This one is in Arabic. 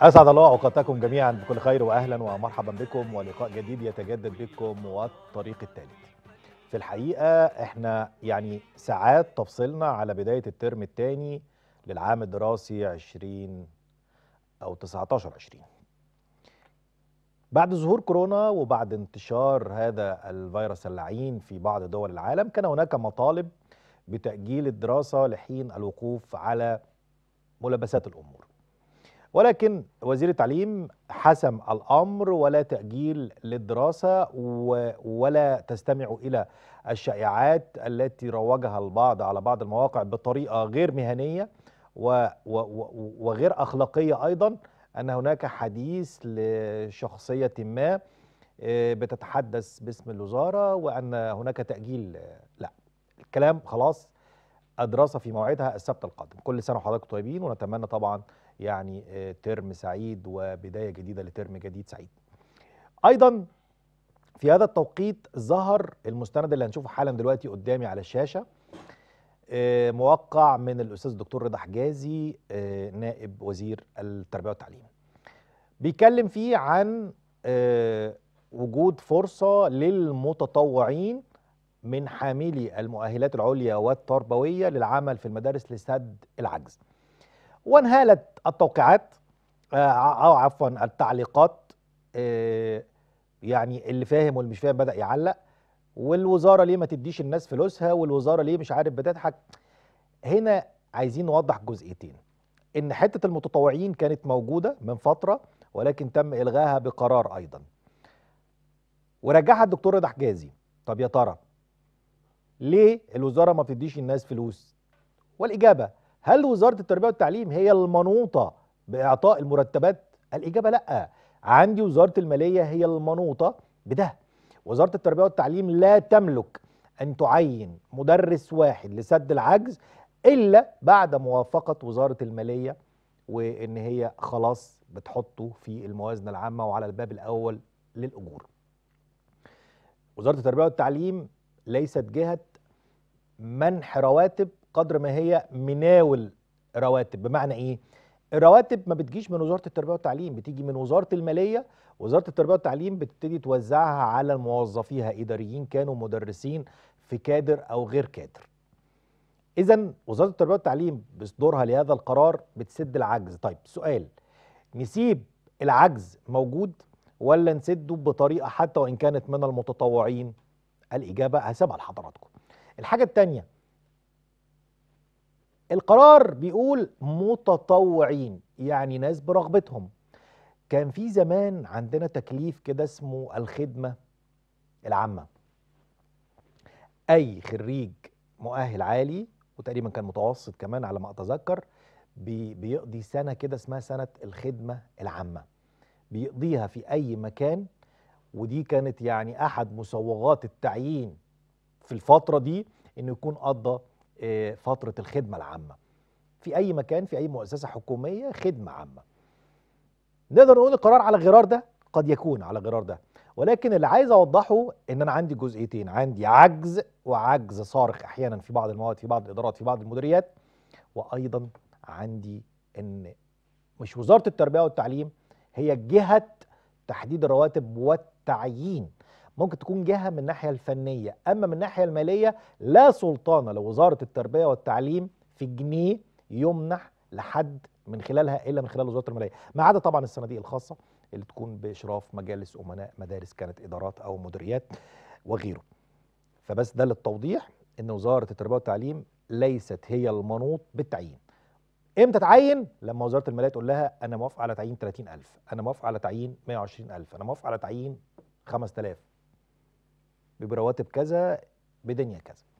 اسعد الله اوقاتكم جميعا بكل خير واهلا ومرحبا بكم ولقاء جديد يتجدد بكم والطريق الثالث في الحقيقه احنا يعني ساعات تفصلنا على بدايه الترم الثاني للعام الدراسي 20 او 19 20 بعد ظهور كورونا وبعد انتشار هذا الفيروس اللعين في بعض دول العالم كان هناك مطالب بتاجيل الدراسه لحين الوقوف على ملابسات الامور ولكن وزير التعليم حسم الأمر ولا تأجيل للدراسة ولا تستمع إلى الشائعات التي روجها البعض على بعض المواقع بطريقة غير مهنية وغير أخلاقية أيضا أن هناك حديث لشخصية ما آه، بتتحدث باسم الوزارة وأن هناك تأجيل لا الكلام خلاص الدراسة في موعدها السبت القادم كل سنة وحضراتكم طيبين ونتمنى طبعا يعني آه، ترم سعيد وبداية جديدة لترم جديد سعيد أيضا في هذا التوقيت ظهر المستند اللي هنشوفه حالا دلوقتي قدامي على الشاشة آه، موقع من الأستاذ الدكتور رضا حجازي آه، نائب وزير التربية والتعليم بيتكلم فيه عن وجود فرصة للمتطوعين من حاملي المؤهلات العليا والتربوية للعمل في المدارس لسد العجز وانهالت التوقيعات آه، أو عفوا التعليقات آه، يعني اللي فاهم واللي مش فاهم بدأ يعلق والوزارة ليه ما تديش الناس فلوسها والوزارة ليه مش عارف بتضحك هنا عايزين نوضح جزئيتين ان حتة المتطوعين كانت موجودة من فترة ولكن تم إلغاها بقرار أيضا ورجعها الدكتور رضا حجازي طب يا ترى ليه الوزاره ما بتديش الناس فلوس والاجابه هل وزاره التربيه والتعليم هي المنوطه باعطاء المرتبات الاجابه لا عندي وزاره الماليه هي المنوطه بده وزاره التربيه والتعليم لا تملك ان تعين مدرس واحد لسد العجز الا بعد موافقه وزاره الماليه وان هي خلاص بتحطه في الموازنه العامه وعلى الباب الاول للاجور وزاره التربيه والتعليم ليست جهة منح رواتب قدر ما هي مناول رواتب بمعنى ايه الرواتب ما بتجيش من وزاره التربيه والتعليم بتيجي من وزاره الماليه وزاره التربيه والتعليم بتبتدي توزعها على موظفيها اداريين كانوا مدرسين في كادر او غير كادر اذا وزاره التربيه والتعليم بصدورها لهذا القرار بتسد العجز طيب سؤال نسيب العجز موجود ولا نسده بطريقه حتى وان كانت من المتطوعين الإجابة هسيبها لحضراتكم الحاجة التانية القرار بيقول متطوعين يعني ناس برغبتهم كان في زمان عندنا تكليف كده اسمه الخدمة العامة أي خريج مؤهل عالي وتقريبا كان متوسط كمان على ما أتذكر بي بيقضي سنة كده اسمها سنة الخدمة العامة بيقضيها في أي مكان ودي كانت يعني احد مسوغات التعيين في الفتره دي انه يكون قضى آه، فتره الخدمه العامه في اي مكان في اي مؤسسه حكوميه خدمه عامه نقدر نقول القرار على غرار ده قد يكون على غرار ده ولكن اللي عايز اوضحه ان انا عندي جزئيتين عندي عجز وعجز صارخ احيانا في بعض المواد في بعض الادارات في بعض المديريات وايضا عندي ان مش وزاره التربيه والتعليم هي جهه تحديد الرواتب والتعيين ممكن تكون جهة من الناحية الفنية أما من الناحية المالية لا سلطان لوزارة التربية والتعليم في جنيه يمنح لحد من خلالها إلا من خلال وزارة المالية ما عدا طبعا الصناديق الخاصة اللي تكون بإشراف مجالس أمناء مدارس كانت إدارات أو مديريات وغيره فبس ده للتوضيح أن وزارة التربية والتعليم ليست هي المنوط بالتعيين امتى تعين لما وزاره الماليه تقول لها انا موافقه على تعيين 30000 انا موافقه على تعيين 120000 انا موافقه على تعيين 5000 برواتب كذا بدنيا كذا